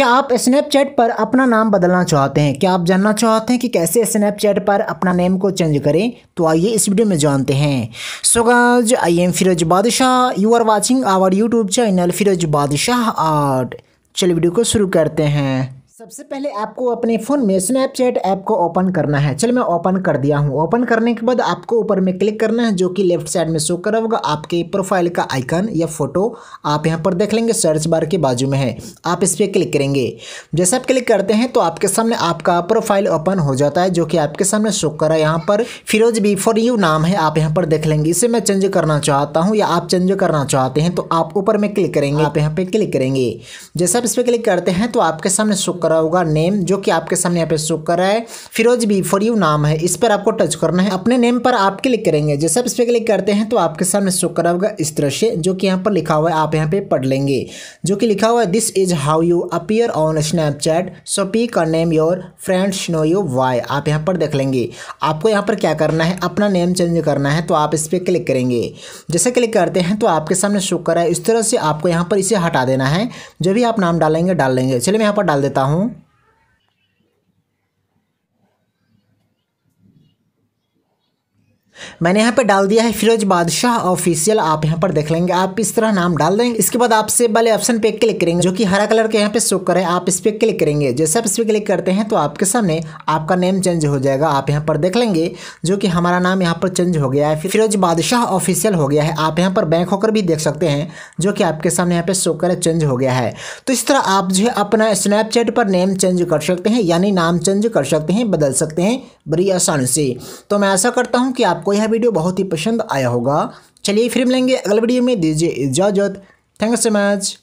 क्या आप स्नैपचैट पर अपना नाम बदलना चाहते हैं क्या आप जानना चाहते हैं कि कैसे स्नैपचैट पर अपना नेम को चेंज करें तो आइए इस वीडियो में जानते हैं सो आई am Firoz Badshah you are watching our YouTube channel Firoz Badshah art चलिए वीडियो को शुरू करते हैं सबसे पहले आपको अपने फ़ोन में स्नैपचैट ऐप को ओपन करना है चल मैं ओपन कर दिया हूँ ओपन करने के बाद आपको ऊपर में क्लिक करना है जो कि लेफ्ट साइड में शो करा होगा आपके प्रोफाइल का आइकन या फोटो आप यहाँ पर देख लेंगे सर्च बार के बाजू में है आप इस पर क्लिक करेंगे जैसे आप क्लिक करते हैं तो आपके सामने आपका प्रोफाइल ओपन हो जाता है जो कि आपके सामने शो करा है यहाँ पर फिरोज बी फॉर यू नाम है आप यहाँ पर देख लेंगे इसे मैं चेंज करना चाहता हूँ या आप चेंज करना चाहते हैं तो आप ऊपर में क्लिक करेंगे आप यहाँ पर क्लिक करेंगे जैसे आप इस पर क्लिक करते हैं तो आपके सामने शो रहा होगा नेम जो कि आपके सामने यहाँ पे शो कर रहा है फिरोज बी फॉर यू नाम है इस पर आपको टच करना है अपने नेम पर आप क्लिक करेंगे जैसे आप इस पर क्लिक करते हैं तो आपके सामने शो कर रहा होगा इस तरह से जो कि यहाँ पर लिखा हुआ है आप यहाँ पे पढ़ लेंगे जो कि लिखा हुआ है this is how you appear on Snapchat so P का name your friends know you why आप यहाँ पर देख लेंगे आपको यहाँ पर क्या करना है अपना नेम चेंज करना है तो आप इस पर क्लिक करेंगे जैसे क्लिक करते हैं तो आपके सामने शो कर रहा है इस तरह से आपको यहाँ पर इसे हटा देना है जो भी आप नाम डालेंगे डाल लेंगे चलिए मैं यहाँ पर डाल देता हूँ não मैंने यहाँ पे डाल दिया है फिरोज बादशाह ऑफिशियल आप यहाँ पर देख लेंगे आप इस तरह नाम डाल देंगे इसके बाद आप सेव वाले ऑप्शन पे क्लिक करेंगे जो कि हरा कलर के यहाँ पे शो करे आप इस पर क्लिक करेंगे जैसे आप इस पे क्लिक करते हैं तो आपके सामने आपका नेम चेंज हो जाएगा आप यहाँ पर देख लेंगे जो कि हमारा नाम यहाँ पर चेंज हो गया है फिरोज बादशाह ऑफिशियल हो गया है आप यहाँ पर बैंक होकर भी देख सकते हैं जो कि आपके सामने यहाँ पे शो करे चेंज हो गया है तो इस तरह आप जो है अपना स्नैपचैट पर नेम चेंज कर सकते हैं यानी नाम चेंज कर सकते हैं बदल सकते हैं बड़ी आसानी से तो मैं ऐसा करता हूँ कि आपको यह वीडियो बहुत ही पसंद आया होगा चलिए फिर मिलेंगे अगले वीडियो में दीजिए इजाज़त थैंक्स सो मच